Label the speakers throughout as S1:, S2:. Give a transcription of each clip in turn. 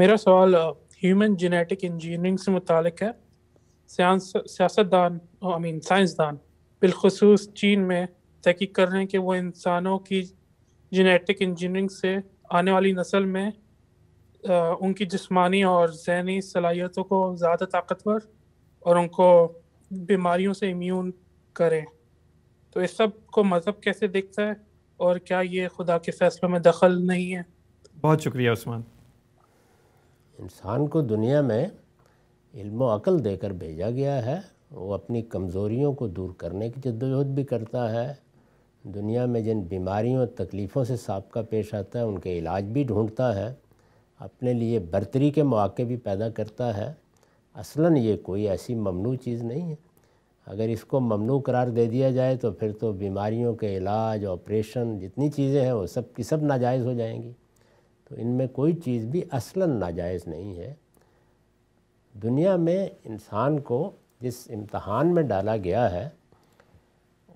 S1: मेरा सवाल human genetic engineering से मुतल है सियासतदान आई मीन साइंसदान बिलखसूस चीन में तहकीक कर रहे हैं कि वो इंसानों की जेनेटिक इंजीनियरिंग से आने वाली नस्ल में आ, उनकी जिस्मानी और जहनी सलाहियतों को ज़्यादा ताकतवर और उनको बीमारियों से इम्यून करें तो इस सब को मज़हब कैसे देखता है और क्या ये खुदा के फैसलों में दखल नहीं है
S2: बहुत शुक्रिया उस्मान इंसान को दुनिया में इल्म अकल देकर भेजा गया है वो अपनी कमज़ोरियों को दूर करने की जद्दोजहद भी करता है दुनिया में जिन बीमारियों और तकलीफ़ों से सबका पेश आता है उनके इलाज भी ढूंढता है अपने लिए बर्तरी के मौक़े भी पैदा करता है असलन ये कोई ऐसी ममनू चीज़ नहीं है अगर इसको ममनू करार दे दिया जाए तो फिर तो बीमारियों के इलाज ऑपरेशन जितनी चीज़ें हैं वो सब की सब नाजायज़ हो जाएंगी तो इनमें कोई चीज़ भी असलन नाजायज़ नहीं है दुनिया में इंसान को जिस इम्तहान में डाला गया है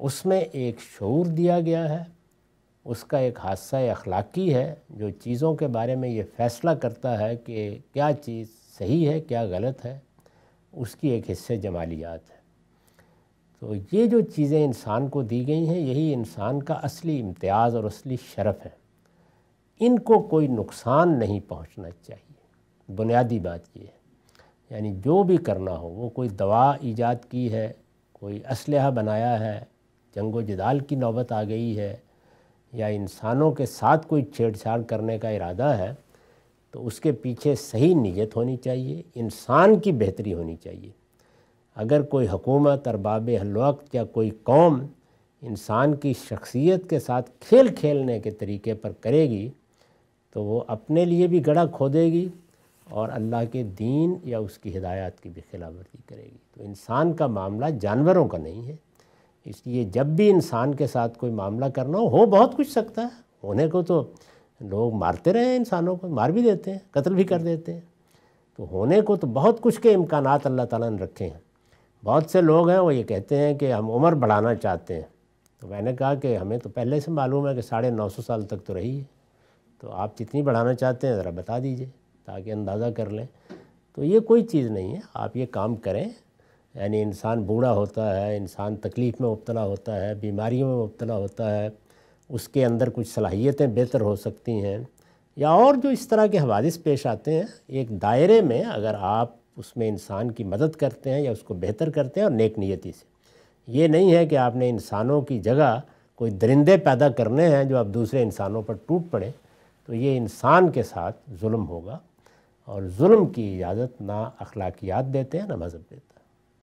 S2: उसमें एक शूर दिया गया है उसका एक हादसा अखलाकी है जो चीज़ों के बारे में ये फ़ैसला करता है कि क्या चीज़ सही है क्या गलत है उसकी एक हिस्से जमालियात है तो ये जो चीज़ें इंसान को दी गई हैं यही इंसान का असली इम्तियाज़ और असली शरफ़ है इनको कोई नुकसान नहीं पहुंचना चाहिए बुनियादी बात ये है यानी जो भी करना हो वो कोई दवा ईजाद की है कोई असलहा बनाया है जंगो जदाल की नौबत आ गई है या इंसानों के साथ कोई छेड़छाड़ करने का इरादा है तो उसके पीछे सही नीयत होनी चाहिए इंसान की बेहतरी होनी चाहिए अगर कोई हुकूमत अरबाब हलवक्त या कोई कौम इंसान की शख्सियत के साथ खेल खेलने के तरीके पर करेगी तो वो अपने लिए भी गड़ा खोदेगी और अल्लाह के दीन या उसकी हिदायत की भी खिलाफ वर्जी करेगी तो इंसान का मामला जानवरों का नहीं है इसलिए जब भी इंसान के साथ कोई मामला करना हो, हो बहुत कुछ सकता है होने को तो लोग मारते रहे इंसानों को मार भी देते हैं कत्ल भी कर देते हैं तो होने को तो बहुत कुछ के इम्कान अल्लाह ताला ने रखे हैं बहुत से लोग हैं वो ये कहते हैं कि हम उम्र बढ़ाना चाहते हैं तो मैंने कहा कि हमें तो पहले से मालूम है कि साढ़े नौ सौ साल तक तो रही है तो आप कितनी बढ़ाना चाहते हैं ज़रा बता दीजिए ताकि अंदाज़ा कर लें तो ये कोई चीज़ नहीं है आप ये काम करें यानी इंसान बूढ़ा होता है इंसान तकलीफ़ में मुबतला होता है बीमारियों में मुबतला होता है उसके अंदर कुछ सलाहियतें बेहतर हो सकती हैं या और जो इस तरह के हवादिस पेश आते हैं एक दायरे में अगर आप उसमें इंसान की मदद करते हैं या उसको बेहतर करते हैं और नेक नियति से ये नहीं है कि आपने इंसानों की जगह कोई दरिंदे पैदा करने हैं जो आप दूसरे इंसानों पर टूट पड़े तो ये इंसान के साथ जुल्म होगा और जुल्म की इजाज़त ना अखलाकियात देते हैं ना मज़हब देता है